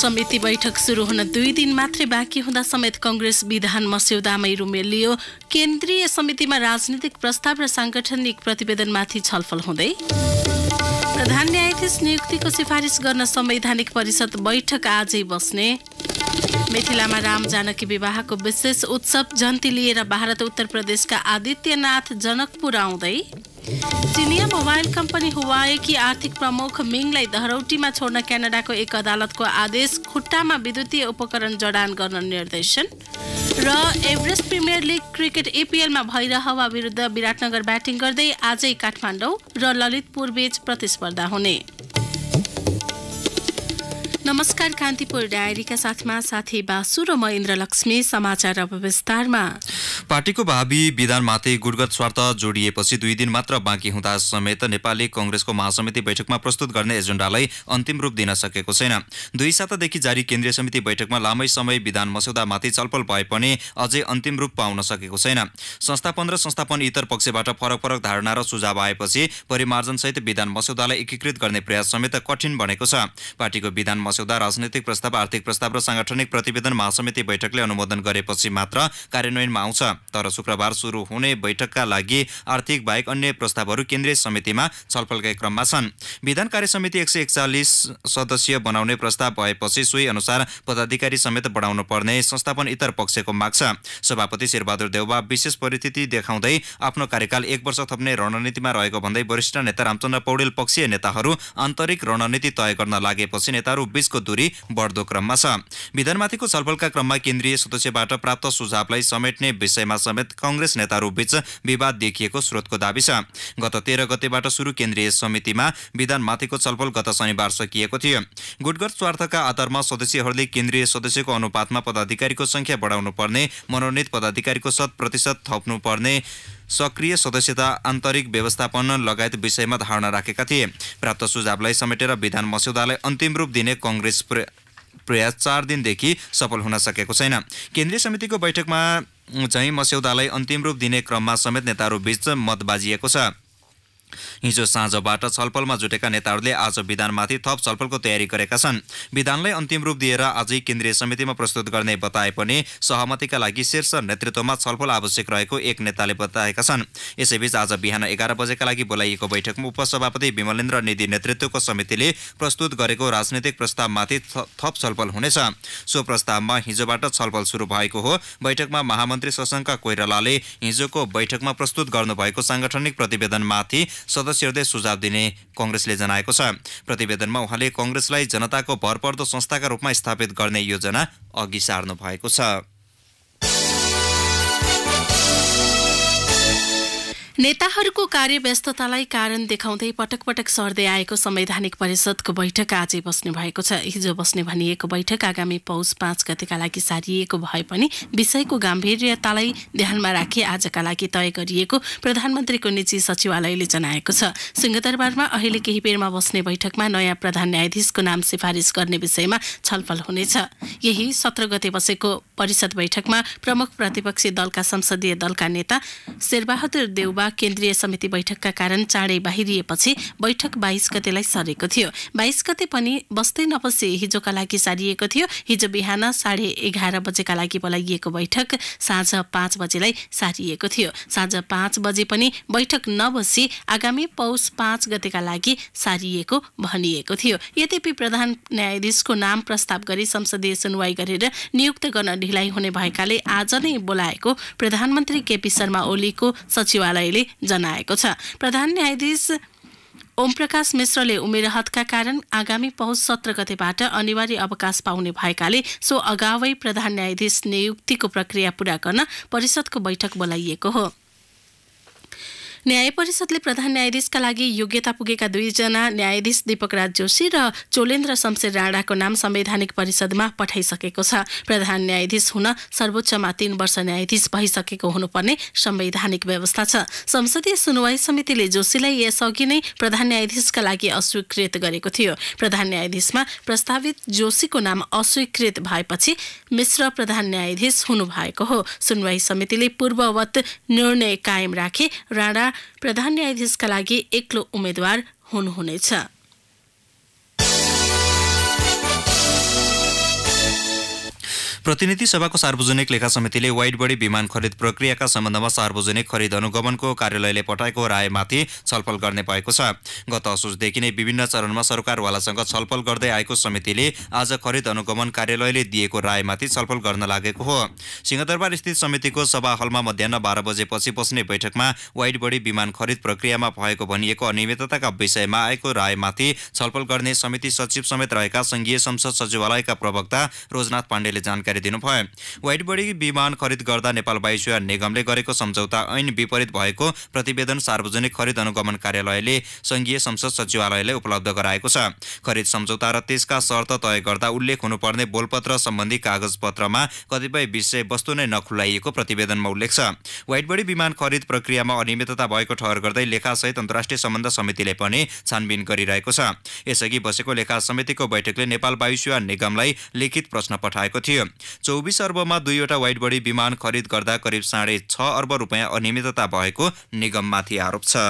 समिति बैठक सुरु हुन दुई दिन मात्रै बाँकी हुँदा समेत कङ्ग्रेस विधान मस्यौदामै रुमेलियो केन्द्रीय समितिमा राजनीतिक प्रस्ताव र साङ्गठनिक प्रतिवेदनमाथि छलफल हुँदै प्रधान न्यायाधीश नियुक्तिको सिफारिस गर्न संवैधानिक परिषद बैठक आजै बस्ने मिथिलामा राम जानकी विवाहको विशेष उत्सव जन्ती लिएर भारत उत्तर प्रदेशका आदित्यनाथ जनकपुर आउँदै चिनिया मोबाइल कम्पनी हुवाएकी आर्थिक प्रमुख मिङलाई धरौटीमा छोड्न क्यानाडाको एक अदालतको आदेश खुट्टामा विद्युतीय उपकरण जडान गर्न निर्देशन र एभरेस्ट प्रिमियर लिग क्रिकेट एपिएलमा भइरहवा विरुद्ध विराटनगर ब्याटिङ गर्दै आजै काठमाडौँ र ललितपुर बीच प्रतिस्पर्धा हुने नमस्कार कान्तिपुर डायरीका साथमा साथी बासु र म इन्द्रलक्ष्मी समाचार अब विस्तारमा पार्टीको भावी विधानमाथि गुटगत स्वार्थ जोडिएपछि दुई दिन मात्र बाँकी हुँदा समेत नेपाली कङ्ग्रेसको महासमिति बैठकमा प्रस्तुत गर्ने एजेन्डालाई अन्तिम रूप दिन सकेको छैन दुई सातादेखि जारी केन्द्रीय समिति बैठकमा लामै समय विधान मस्यौदामाथि छलफल भए पनि अझै अन्तिम रूप पाउन सकेको छैन संस्थापन र संस्थापन इतर पक्षबाट फरक फरक धारणा र सुझाव आएपछि परिमार्जनसहित विधान मस्यौदालाई एकीकृत गर्ने प्रयास समेत कठिन बनेको छ पार्टीको विधान मस्यौदा राजनैतिक प्रस्ताव आर्थिक प्रस्ताव र साङ्गठनिक प्रतिवेदन महासमिति बैठकले अनुमोदन गरेपछि मात्र कार्यान्वयनमा आउँछ तर शुक्रबार सुरु हुने बैठकका लागि आर्थिक बाहेक अन्य प्रस्तावहरू केन्द्रीय समितिमा छलफलकै क्रममा छन् विधान कार्य समिति एक सय एकचालिस सदस्यीय बनाउने प्रस्ताव भएपछि सोही अनुसार पदाधिकारी समेत बढाउनु पर्ने संस्थापन इतर पक्षको माग छ सभापति शेरबहादुर देउबा विशेष परिस्थिति देखाउँदै आफ्नो कार्यकाल एक वर्ष थप्ने रणनीतिमा रहेको भन्दै वरिष्ठ नेता रामचन्द्र पौडेल पक्षीय नेताहरू आन्तरिक रणनीति तय गर्न लागेपछि नेताहरू बीच बीचको दूरी बढ्दो क्रममा छ विधानमाथिको छलफलका क्रममा केन्द्रीय सदस्यबाट प्राप्त सुझावलाई समेट्ने विषयमा समेत कङ्ग्रेस बीच विवाद देखिएको स्रोतको दावी छ गत तेह्र गतेबाट सुरु केन्द्रीय समितिमा विधानमाथिको छलफल गत शनिबार सकिएको थियो गुटगत स्वार्थका आधारमा सदस्यहरूले केन्द्रीय सदस्यको अनुपातमा पदाधिकारीको बढाउनु बढाउनुपर्ने मनोनित पदाधिकारीको शत प्रतिशत थप्नुपर्ने सक्रिय सदस्यता आन्तरिक व्यवस्थापन लगायत विषयमा धारणा राखेका थिए प्राप्त सुझावलाई समेटेर विधान मस्यौदालाई अन्तिम रूप दिने कङ्ग्रेस प्रयास चार दिनदेखि सफल हुन सकेको छैन केन्द्रीय समितिको बैठकमा झैँ मस्यौदालाई अन्तिम रूप दिने क्रममा समेत नेताहरूबीच मत बाजिएको छ हिजो साँझबाट छलफलमा जुटेका नेताहरूले आज विधानमाथि थप छलफलको तयारी गरेका छन् विधानलाई अन्तिम रूप दिएर आजै केन्द्रीय समितिमा प्रस्तुत गर्ने बताए पनि सहमतिका लागि शीर्ष नेतृत्वमा छलफल आवश्यक रहेको एक नेताले बताएका छन् यसैबीच आज बिहान एघार बजेका लागि बोलाइएको बैठकमा उपसभापति विमलेन्द्र निधि नेतृत्वको समितिले प्रस्तुत गरेको राजनैतिक प्रस्तावमाथि थप छलफल हुनेछ सो प्रस्तावमा हिजोबाट छलफल सुरु भएको हो बैठकमा महामन्त्री सशङ्का कोइरालाले हिजोको बैठकमा प्रस्तुत गर्नुभएको साङ्गठनिक प्रतिवेदनमाथि सदस्यहरूले सुझाव दिने कङ्ग्रेसले जनाएको छ प्रतिवेदनमा उहाँले कङ्ग्रेसलाई जनताको भरपर्दो संस्थाका रूपमा स्थापित गर्ने योजना अघि सार्नु भएको छ नेताहरूको कार्यव्यस्ततालाई कारण देखाउँदै पटक पटक सर्दै आएको संवैधानिक परिषदको बैठक आज बस्ने भएको छ हिजो बस्ने भनिएको बैठक आगामी पौष पाँच गतिका लागि सारिएको भए पनि विषयको गम्भीर्यतालाई ध्यानमा राखी आजका लागि तय गरिएको प्रधानमन्त्रीको निजी सचिवालयले जनाएको छ सिंहदरबारमा अहिले केही बेरमा बस्ने बैठकमा नयाँ प्रधान न्यायाधीशको नाम सिफारिस गर्ने विषयमा छलफल हुनेछ यही सत्र गते बसेको परिषद बैठकमा प्रमुख प्रतिपक्षी दलका संसदीय दलका नेता शेरबहादुर देउबा केन्द्रीय समिति बैठकका कारण चाँडै बाहिरिएपछि बैठक बाइस गतेलाई सरेको थियो बाइस गते पनि बस्दै नबसे हिजोका लागि सारिएको थियो हिजो बिहान साढे एघार बजेका लागि बोलाइएको बैठक साँझ पाँच बजेलाई सारिएको थियो साँझ पाँच बजे पनि बैठक नबसी आगामी पौष पाँच गतेका लागि सारिएको भनिएको थियो यद्यपि प्रधान न्यायाधीशको नाम प्रस्ताव गरी संसदीय सुनवाई गरेर नियुक्त गर्न ढिलाइ हुने भएकाले आज नै बोलाएको प्रधानमन्त्री केपी शर्मा ओलीको सचिवालयले जनाएको छ प्रधान न्यायाधीश ओम प्रकाश मिश्रले हतका कारण आगामी पहुँच सत्र गतेबाट अनिवार्य अवकाश पाउने भएकाले सो अगावै प्रधान न्यायाधीश नियुक्तिको प्रक्रिया पूरा गर्न परिषदको बैठक बोलाइएको हो न्याय परिषदले प्रधान न्यायाधीशका लागि योग्यता पुगेका दुईजना न्यायाधीश दीपक राज जोशी र चोलेन्द्र शमशेर राणाको नाम संवैधानिक परिषदमा पठाइसकेको छ प्रधान न्यायाधीश हुन सर्वोच्चमा तीन वर्ष न्यायाधीश भइसकेको हुनुपर्ने संवैधानिक व्यवस्था छ संसदीय सुनवाई समितिले जोशीलाई यसअघि नै प्रधान न्यायाधीशका लागि अस्वीकृत गरेको थियो प्रधान न्यायाधीशमा प्रस्तावित जोशीको नाम अस्वीकृत भएपछि मिश्र प्रधान न्यायाधीश हुनुभएको हो सुनवाई समितिले पूर्ववत निर्णय कायम राखे राणा प्रधान न्यायाधीशका लागि एक्लो उम्मेद्वार हुनुहुनेछ प्रतिनिधि सभाको सार्वजनिक लेखा समितिले वाइड बडी विमान खरिद प्रक्रियाका सम्बन्धमा सार्वजनिक खरिद अनुगमनको कार्यालयले पठाएको रायमाथि छलफल गर्ने भएको छ गत असोजदेखि नै विभिन्न चरणमा सरकारवालासँग छलफल गर्दै आएको समितिले आज खरिद अनुगमन कार्यालयले दिएको रायमाथि छलफल गर्न लागेको हो सिंहदरबार स्थित समितिको सभा हलमा मध्याह बाह्र बजेपछि बस्ने बैठकमा वाइड बडी विमान खरिद प्रक्रियामा भएको भनिएको अनियमितताका विषयमा आएको रायमाथि छलफल गर्ने समिति सचिव समेत रहेका सङ्घीय संसद सचिवालयका प्रवक्ता रोजनाथ पाण्डेले जानकारी जानकारी दिनुभयो व्हाइट बडी विमान खरिद गर्दा नेपाल वायुसेवा निगमले गरेको सम्झौता ऐन विपरीत भएको प्रतिवेदन सार्वजनिक खरिद अनुगमन कार्यालयले सङ्घीय संसद सचिवालयले उपलब्ध गराएको छ खरिद सम्झौता र त्यसका शर्त तय गर्दा उल्लेख हुनुपर्ने बोलपत्र सम्बन्धी कागजपत्रमा कतिपय विषय वस्तु नै नखुलाइएको प्रतिवेदनमा उल्लेख छ व्हाइट बडी विमान खरिद प्रक्रियामा अनियमितता भएको ठहर गर्दै लेखासहित अन्तर्राष्ट्रिय सम्बन्ध समितिले पनि छानबिन गरिरहेको छ यसअघि बसेको लेखा समितिको बैठकले नेपाल वायुसेवा निगमलाई लिखित प्रश्न पठाएको थियो चौबिस अर्बमा दुईवटा वाइट बडी विमान खरिद गर्दा करिब साढे छ अर्ब रुपियाँ अनियमितता भएको निगममाथि आरोप छ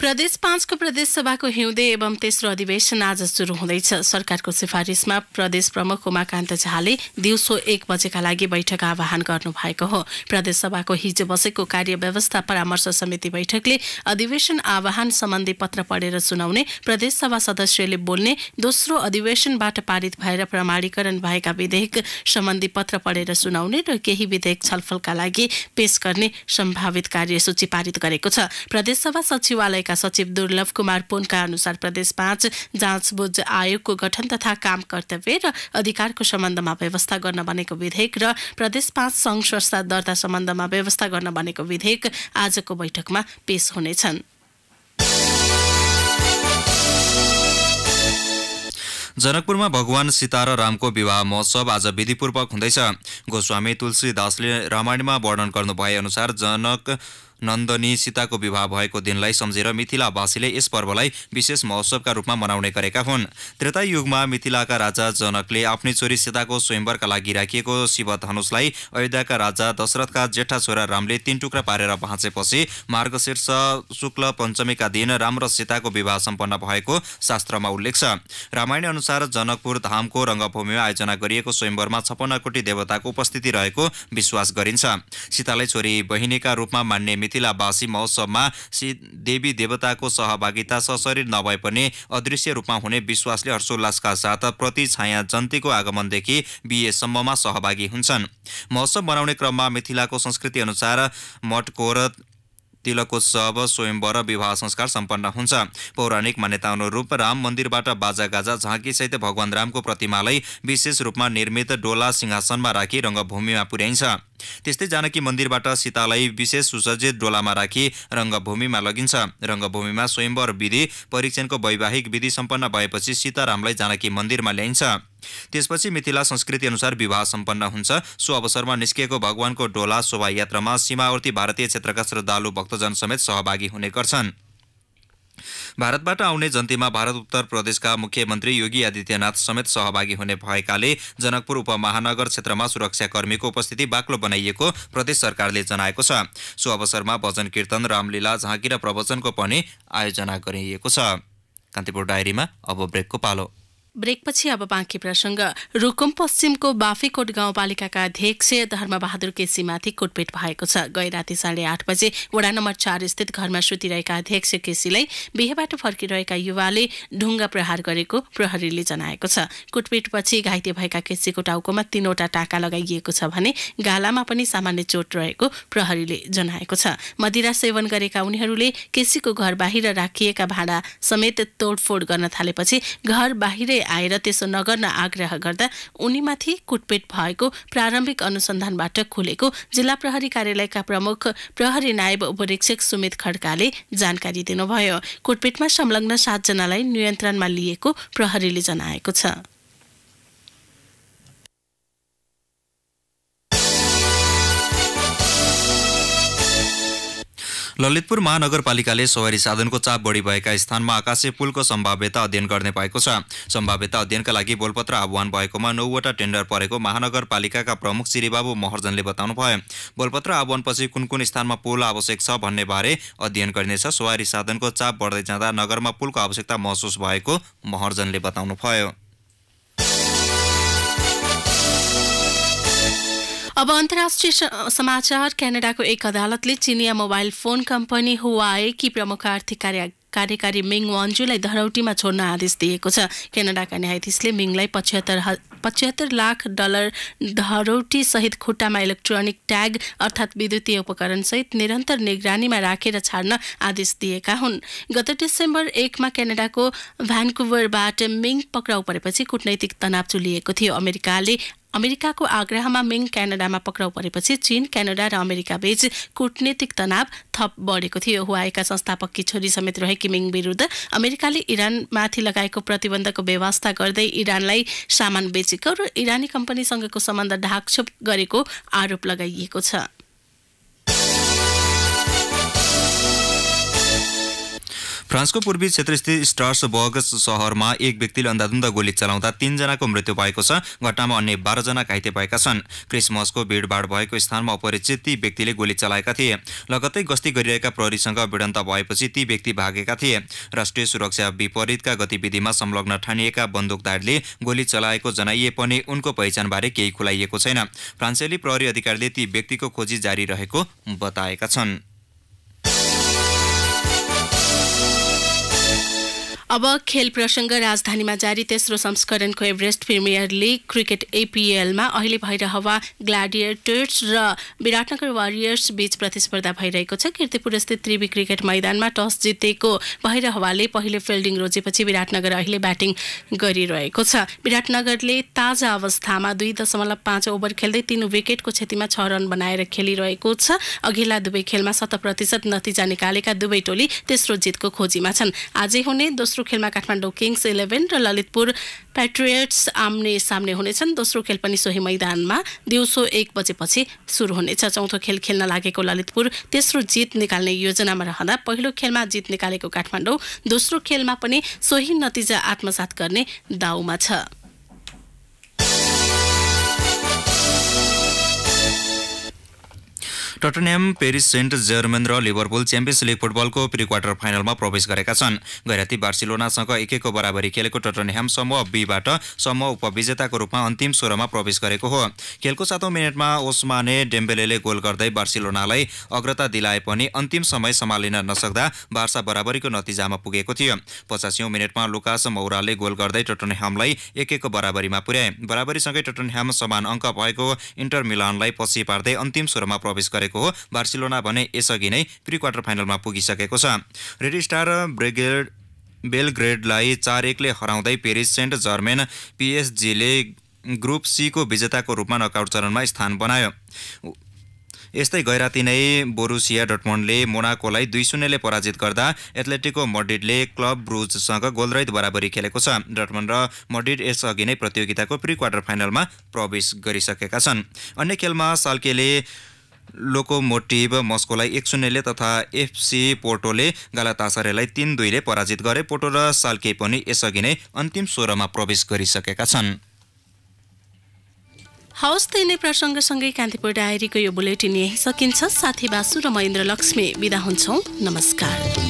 प्रदेश पाँचको सभाको हिउँदे एवं तेस्रो अधिवेशन आज सुरु हुँदैछ सरकारको सिफारिसमा प्रदेश प्रमुख उमाकान्त झाले दिउँसो एक बजेका लागि बैठक आह्वान गर्नुभएको हो प्रदेश सभाको हिजो बसेको कार्य व्यवस्था परामर्श समिति बैठकले अधिवेशन आह्वान सम्बन्धी पत्र पढेर सुनाउने प्रदेश सभा सदस्यले बोल्ने दोस्रो अधिवेशनबाट पारित भएर प्रमाणीकरण भएका विधेयक सम्बन्धी पत्र पढेर सुनाउने र केही विधेयक छलफलका लागि पेश गर्ने सम्भावित कार्यसूची पारित गरेको छ प्रदेश सभा सचिवालय कार्यालयका सचिव दुर्लभ कुमार पोनका अनुसार प्रदेश पाँच जाँच बुझ आयोगको गठन तथा काम कर्तव्य र अधिकारको सम्बन्धमा व्यवस्था गर्न बनेको विधेयक र प्रदेश पाँच सङ्घ संस्था दर्ता सम्बन्धमा व्यवस्था गर्न बनेको विधेयक आजको बैठकमा पेश हुनेछन् जनकपुरमा भगवान सीता र रामको विवाह महोत्सव आज विधिपूर्वक हुँदैछ गोस्वामी तुलसीदासले रामायणमा वर्णन गर्नु अनुसार जनक नन्दनी सीताको विवाह भएको दिनलाई सम्झेर मिथिलावासीले यस पर्वलाई विशेष महोत्सवका रूपमा मनाउने गरेका हुन् त्रेता युगमा मिथिलाका राजा जनकले आफ्नै छोरी सीताको स्वयंवरका लागि राखिएको शिव धनुषलाई अयोध्याका राजा दशरथका जेठा छोरा रामले तीन टुक्रा पारेर भाँचेपछि मार्गशीर्ष शुक्ल पञ्चमीका दिन राम र सीताको विवाह सम्पन्न भएको शास्त्रमा उल्लेख छ रामायण अनुसार जनकपुर धामको रङ्गभूमिमा आयोजना गरिएको स्वयंवरमा छपन्न कोटी देवताको उपस्थिति रहेको विश्वास गरिन्छ सीतालाई छोरी बहिनीका रूपमा मान्ने मिथिलावासी महोत्सवमा देवी देवताको सहभागिता सशरीर नभए पनि अदृश्य रूपमा हुने विश्वासले हर्षोल्लासका साथ प्रति छाया जन्तीको आगमनदेखि बिएसम्ममा सहभागी हुन्छन् महोत्सव बनाउने क्रममा मिथिलाको संस्कृति अनुसार मटकोर तिलकोत्सव स्वयंवर विवाह संस्कार सम्पन्न हुन्छ पौराणिक मान्यता अनुरूप राम मन्दिरबाट बाजागाजा झाँकीसहित भगवान रामको प्रतिमालाई विशेष रूपमा निर्मित डोला सिंहासनमा राखी रङ्गभूमिमा पुर्याइन्छ त्यस्तै जानकी मन्दिरबाट सीतालाई विशेष सुसज्जित डोलामा राखी रङ्गभूमिमा लगिन्छ रङ्गभूमिमा स्वयंवर विधि परीक्षणको वैवाहिक विधि सम्पन्न भएपछि सीतारामलाई जानकी मन्दिरमा ल्याइन्छ त्यसपछि मिथिला संस्कृति अनुसार विवाह सम्पन्न हुन्छ सो अवसरमा निस्किएको भगवानको डोला शोभायात्रामा सीमावर्ती भारतीय क्षेत्रका श्रद्धालु भक्तजन समेत सहभागी हुने गर्छन् भारतबाट आउने जन्तीमा भारत उत्तर प्रदेशका मुख्यमन्त्री योगी आदित्यनाथ समेत सहभागी हुने भएकाले जनकपुर उपमहानगर क्षेत्रमा सुरक्षाकर्मीको उपस्थिति बाक्लो बनाइएको प्रदेश सरकारले जनाएको छ सो अवसरमा भजन कीर्तन रामलीला झाँकी र प्रवचनको पनि आयोजना गरिएको छ कान्तिपुर डायरीमा अब ब्रेकको पालो ब्रेकपछि अब बाँकी प्रसङ्ग रुकुम पश्चिमको बाफीकोट गाउँपालिकाका अध्यक्ष धर्मबहादुर केसीमाथि कुटपिट भएको छ गै राति साढे आठ बजे वडा नम्बर चार स्थित घरमा सुतिरहेका अध्यक्ष केसीलाई बिहेबाट फर्किरहेका युवाले ढुङ्गा प्रहार गरेको प्रहरीले जनाएको छ कुटपिटपछि घाइते भएका केसीको टाउकोमा तीनवटा टाका लगाइएको छ भने गालामा पनि सामान्य चोट रहेको प्रहरीले जनाएको छ मदिरा सेवन गरेका उनीहरूले केसीको घर बाहिर राखिएका भाँडा समेत तोडफोड गर्न थालेपछि घर बाहिरै आएर त्यसो नगर्न आग्रह गर्दा उनीमाथि कुटपेट भएको प्रारम्भिक अनुसन्धानबाट खुलेको जिल्ला प्रहरी कार्यालयका प्रमुख प्रहरी नायब उपरीक्षक सुमित खड्काले जानकारी दिनुभयो कुटपेटमा संलग्न सातजनालाई नियन्त्रणमा लिएको प्रहरीले जनाएको छ ललितपुर महानगरपालिकाले सवारी साधनको चाप बढी भएका स्थानमा आकाशे पुलको सम्भाव्यता अध्ययन गर्ने भएको छ सम्भाव्यता अध्ययनका लागि बोलपत्र आह्वान भएकोमा नौवटा टेन्डर परेको महानगरपालिकाका प्रमुख श्रीबाबु महर्जनले बताउनु भयो बोलपत्र आह्वानपछि कुन कुन स्थानमा पुल आवश्यक छ भन्ने बारे अध्ययन गरिनेछ सवारी साधनको चाप बढ्दै जाँदा नगरमा पुलको आवश्यकता महसुस भएको महर्जनले बताउनुभयो अब अन्तर्राष्ट्रिय समाचार क्यानाडाको एक अदालतले चिनिया मोबाइल फोन कम्पनी हुवाए कि प्रमुख आर्थिक कार्य कार्यकारी मिङ वान्जुलाई धरौटीमा छोड्न आदेश दिएको छ क्यानाडाका न्यायाधीशले मिङलाई पचहत्तर पचहत्तर लाख डलर धरौटी सहित खुट्टामा इलेक्ट्रोनिक ट्याग अर्थात् विद्युतीय उपकरणसहित निरन्तर निगरानीमा राखेर छाड्न आदेश दिएका हुन् गत डिसेम्बर एकमा क्यानाडाको भ्यानकुभरबाट मिङ पक्राउ परेपछि कुटनैतिक तनाव चुलिएको थियो अमेरिकाले अमेरिकाको आग्रहमा मिङ क्यानाडामा पक्राउ परेपछि चीन क्यानाडा र अमेरिका बीच कूटनीतिक तनाव थप बढेको थियो संस्थापक संस्थापककी छोरी समेत रहेकी मिङ विरुद्ध अमेरिकाले इरानमाथि लगाएको प्रतिबन्धको व्यवस्था गर्दै इरानलाई सामान बेचेको र इरानी कम्पनीसँगको सम्बन्ध ढाकछोप गरेको आरोप लगाइएको छ फ्रान्सको पूर्वी क्षेत्रस्थित स्टार्सबर्ग सहरमा एक व्यक्तिले अन्धाधुन्द गोली चलाउँदा तीनजनाको मृत्यु भएको छ घटनामा अन्य बाह्रजना घाइते भएका छन् क्रिसमसको भिडभाड भएको स्थानमा अपरिचित ती व्यक्तिले गोली चलाएका थिए लगत्तै गस्ती गरिरहेका प्रहरीसँग भिडन्त भएपछि ती व्यक्ति भागेका थिए राष्ट्रिय सुरक्षा विपरीतका गतिविधिमा संलग्न ठानिएका बन्दुकधारले गोली चलाएको जनाइए पनि उनको पहिचानबारे केही खुलाइएको छैन फ्रान्सेली प्रहरी अधिकारीले ती व्यक्तिको खोजी जारी रहेको बताएका छन् अब खेल प्रसङ्ग राजधानीमा जारी तेस्रो संस्करणको एभरेस्ट प्रिमियर लिग क्रिकेट एपिएलमा अहिले भैरहवा ग्ल्याडिएटर्स र विराटनगर वारियर्स बीच प्रतिस्पर्धा भइरहेको छ किर्तिपुर स्थित त्रिवी क्रिकेट मैदानमा टस जितेको भैरहवाले पहिले फिल्डिङ रोजेपछि विराटनगर अहिले ब्याटिङ गरिरहेको छ विराटनगरले ताजा अवस्थामा दुई दशमलव पाँच ओभर खेल्दै तीन विकेटको क्षतिमा छ रन बनाएर खेलिरहेको छ अघिल्ला दुवै खेलमा शत प्रतिशत नतिजा निकालेका दुवै टोली तेस्रो जितको खोजीमा छन् आजै हुने दोस्रो दोस्रो खेलमा काठमाडौँ किङ्स इलेभेन र ललितपुर प्याट्रियट्स आम्ने सामने हुनेछन् दोस्रो खेल पनि सोही मैदानमा दिउँसो एक बजेपछि सुरु हुनेछ चौथो खेल खेल्न लागेको ललितपुर तेस्रो जित निकाल्ने योजनामा रहँदा पहिलो खेलमा जित निकालेको काठमाडौँ दोस्रो खेलमा पनि सोही नतिजा आत्मसात गर्ने दाउमा छ टटनह्याम पेरिस सेन्ट जर्मन र लिभरपुल च्याम्पियन्स लिग फुटबलको प्रि क्वार्टर फाइनलमा प्रवेश गरेका छन् गैराती बार्सिलोनासँग एक एकको बराबरी खेलेको टटनह्याम समूह बीबाट समूह उपविजेताको रूपमा अन्तिम सोह्रमा प्रवेश गरेको हो खेलको सातौँ मिनटमा ओस्माने डेम्बेले गोल गर्दै बार्सिलोनालाई अग्रता दिलाए पनि अन्तिम समय सम्हालिन नसक्दा बार्सा बराबरीको नतिजामा पुगेको थियो पचासीौँ मिनटमा लुकास मौराले गोल गर्दै टटनह्यामलाई एक एकको बराबरीमा पुर्याए बराबरीसँगै टटनह्याम समान अङ्क भएको इन्टर मिलानलाई पछि पार्दै अन्तिम स्वरमा प्रवेश गरे गरेको हो बार्सिलोना भने यसअघि नै प्रिक्वार्टर क्वार्टर फाइनलमा पुगिसकेको छ रेड स्टार ब्रिगेड बेलग्रेडलाई चार एकले हराउँदै पेरिस सेन्ट जर्मेन पिएसजीले ग्रुप सीको विजेताको रूपमा नकआउट चरणमा स्थान बनायो यस्तै गैराती नै बोरुसिया डटमन्डले मोनाकोलाई दुई शून्यले पराजित गर्दा एथलेटिको मडिडले क्लब ब्रुजसँग गोलरहित बराबरी खेलेको छ डटमन्ड र मडिड यसअघि नै प्रतियोगिताको प्री क्वार्टर फाइनलमा प्रवेश गरिसकेका छन् अन्य खेलमा साल्केले लोकोमोटिभ मस्कोलाई एक शून्यले तथा एफसी पोर्टोले गालातासारेलाई तिन दुईले पराजित गरे पोर्टो र साल्के पनि यसअघि नै अन्तिम सोह्रमा प्रवेश गरिसकेका छन् हवस् त यिनै प्रसङ्गसँगै कान्तिपुर डायरीको यो बुलेटिन यहीँ सकिन्छ साथी बासु र महेन्द्र लक्ष्मी बिदा हुन्छौँ नमस्कार